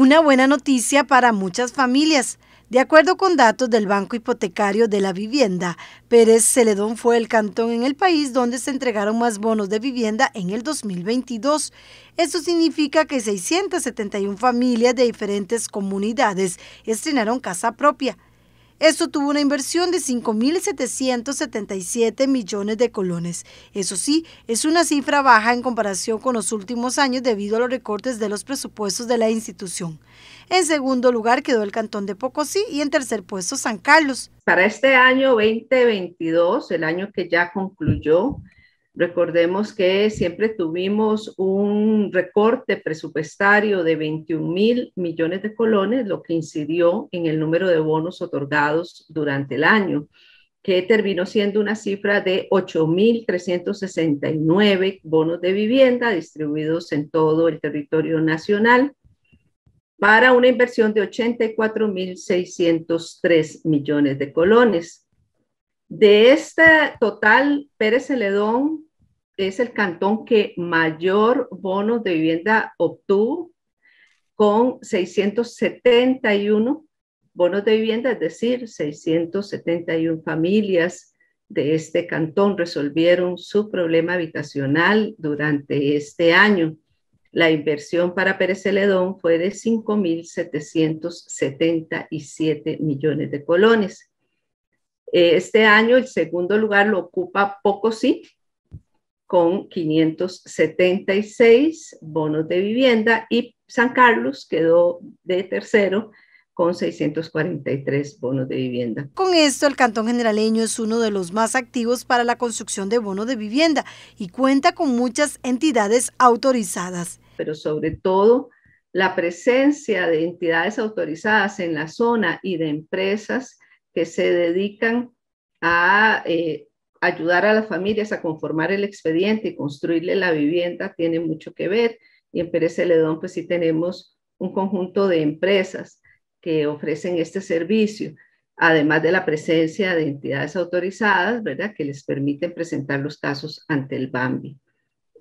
una buena noticia para muchas familias. De acuerdo con datos del Banco Hipotecario de la Vivienda, Pérez Celedón fue el cantón en el país donde se entregaron más bonos de vivienda en el 2022. Esto significa que 671 familias de diferentes comunidades estrenaron casa propia. Esto tuvo una inversión de 5.777 millones de colones. Eso sí, es una cifra baja en comparación con los últimos años debido a los recortes de los presupuestos de la institución. En segundo lugar quedó el Cantón de Pocosí y en tercer puesto San Carlos. Para este año 2022, el año que ya concluyó, Recordemos que siempre tuvimos un recorte presupuestario de 21 mil millones de colones, lo que incidió en el número de bonos otorgados durante el año, que terminó siendo una cifra de 8.369 bonos de vivienda distribuidos en todo el territorio nacional para una inversión de 84.603 millones de colones. De este total, Pérez Celedón es el cantón que mayor bonos de vivienda obtuvo con 671 bonos de vivienda, es decir, 671 familias de este cantón resolvieron su problema habitacional durante este año. La inversión para Pérez Celedón fue de 5.777 millones de colones. Eh, este año el segundo lugar lo ocupa Pocosí con 576 bonos de vivienda y San Carlos quedó de tercero con 643 bonos de vivienda. Con esto, el Cantón Generaleño es uno de los más activos para la construcción de bonos de vivienda y cuenta con muchas entidades autorizadas. Pero sobre todo, la presencia de entidades autorizadas en la zona y de empresas que se dedican a eh, ayudar a las familias a conformar el expediente y construirle la vivienda tiene mucho que ver. Y en Pérez Celedón, pues sí tenemos un conjunto de empresas que ofrecen este servicio, además de la presencia de entidades autorizadas, ¿verdad?, que les permiten presentar los casos ante el BAMBI.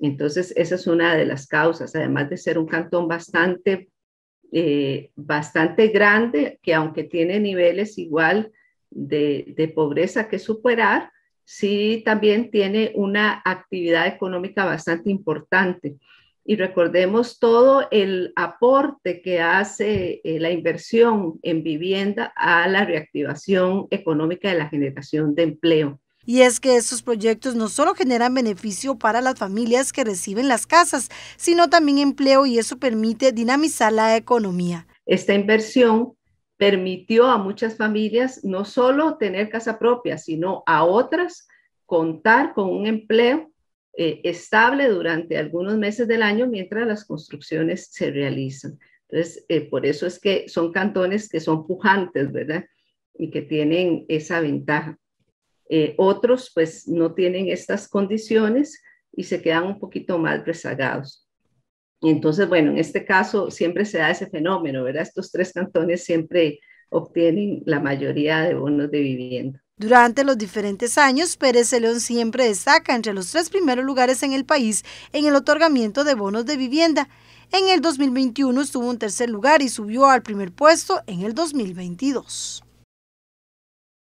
Entonces, esa es una de las causas, además de ser un cantón bastante, eh, bastante grande, que aunque tiene niveles igual de pobreza que superar, sí también tiene una actividad económica bastante importante. Y recordemos todo el aporte que hace eh, la inversión en vivienda a la reactivación económica de la generación de empleo. Y es que esos proyectos no solo generan beneficio para las familias que reciben las casas, sino también empleo y eso permite dinamizar la economía. Esta inversión permitió a muchas familias no solo tener casa propia, sino a otras contar con un empleo eh, estable durante algunos meses del año mientras las construcciones se realizan. Entonces, eh, por eso es que son cantones que son pujantes, ¿verdad? Y que tienen esa ventaja. Eh, otros, pues, no tienen estas condiciones y se quedan un poquito más rezagados. Entonces, bueno, en este caso siempre se da ese fenómeno, ¿verdad? Estos tres cantones siempre obtienen la mayoría de bonos de vivienda. Durante los diferentes años, Pérez León siempre destaca entre los tres primeros lugares en el país en el otorgamiento de bonos de vivienda. En el 2021 estuvo en tercer lugar y subió al primer puesto en el 2022.